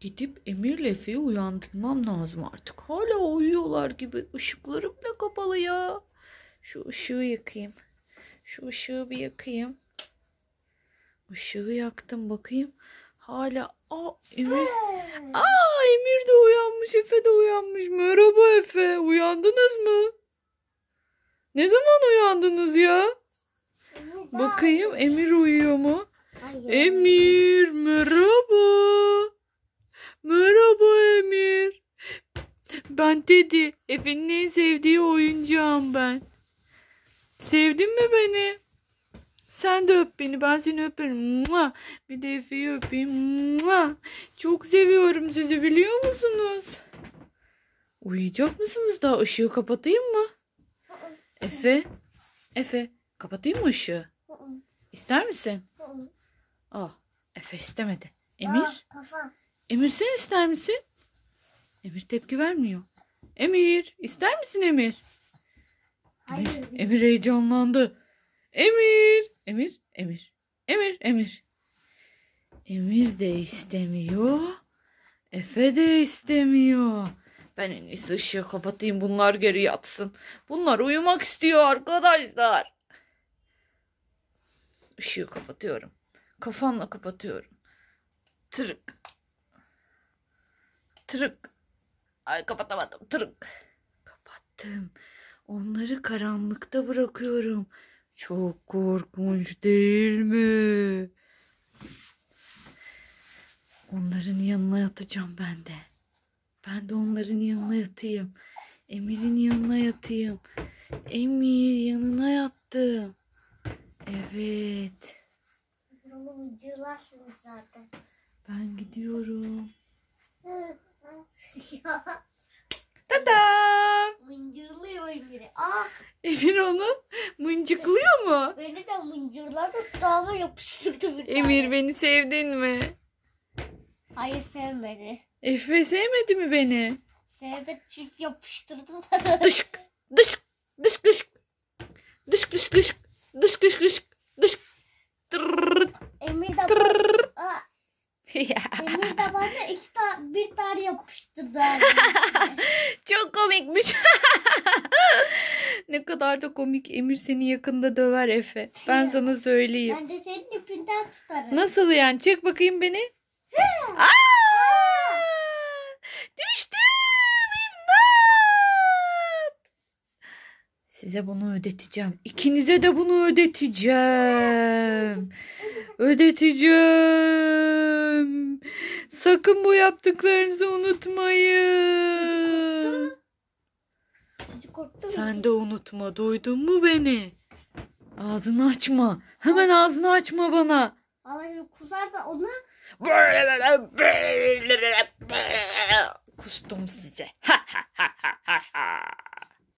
Gidip Emir'le Efe'yi uyandırmam lazım artık. Hala uyuyorlar gibi. Işıklarım da kapalı ya. Şu ışığı yakayım. Şu ışığı bir yakayım. Işığı yaktım bakayım. Hala aa Emir. Aa Emir de uyanmış. Efe de uyanmış. Merhaba Efe. Uyandınız mı? Ne zaman uyandınız ya? Bakayım Emir uyuyor mu? Emir merhaba. Ben Teddy. Efe'nin en sevdiği oyuncağım ben. Sevdin mi beni? Sen de öp beni. Ben seni öperim. Mua. Bir de Efe'yi öpeyim. Mua. Çok seviyorum sizi biliyor musunuz? Uyuyacak mısınız daha? Işığı kapatayım mı? Efe. Efe. Kapatayım mı ışığı? İster misin? Ah. Efe istemedi. Emir? Emir sen ister misin? Emir tepki vermiyor. Emir ister misin Emir? Emir, Emir heyecanlandı. Emir. Emir. Emir. Emir. Emir. Emir de istemiyor. Efe de istemiyor. Ben en iyisi ışığı kapatayım bunlar geri yatsın. Bunlar uyumak istiyor arkadaşlar. Işığı kapatıyorum. Kafanla kapatıyorum. Tırık. Tırık. Ay kapatamadım. Tırık. Kapattım. Onları karanlıkta bırakıyorum. Çok korkunç değil mi? Onların yanına yatacağım ben de. Ben de onların yanına yatayım. Emir'in yanına yatayım. Emir yanına yattı. Evet. Ben gidiyorum. Evet. Tada! Mıncırlıyor Emir. Ah! Emir onu mıncıklıyor mu? Beni de mıncırladı dağıma yapıştırdı bir tane. Emir beni sevdin mi? Hayır sevmedi. Efe sevmedi mi beni? Sevmedi çünkü yapıştırdı sana. Dışk dışk dışk dışk dışk dışk dışk dışk dışk dışk dışk Emir de bana, Emir de bana iki tane Çok komikmiş. ne kadar da komik. Emir seni yakında döver Efe. Ben sana söyleyeyim. Ben de senin ipinden tutarım. Nasıl yani? Çek bakayım beni. Aa! Düştüm. İmdat. Size bunu ödeteceğim. İkinize de bunu ödeteceğim. Ödeteceğim. Sakın bu yaptıklarınızı unutmayın. Sen de unutma. Duydun mu beni? Ağzını açma. Hemen ağzını açma bana. Vallahi kusarsa onu.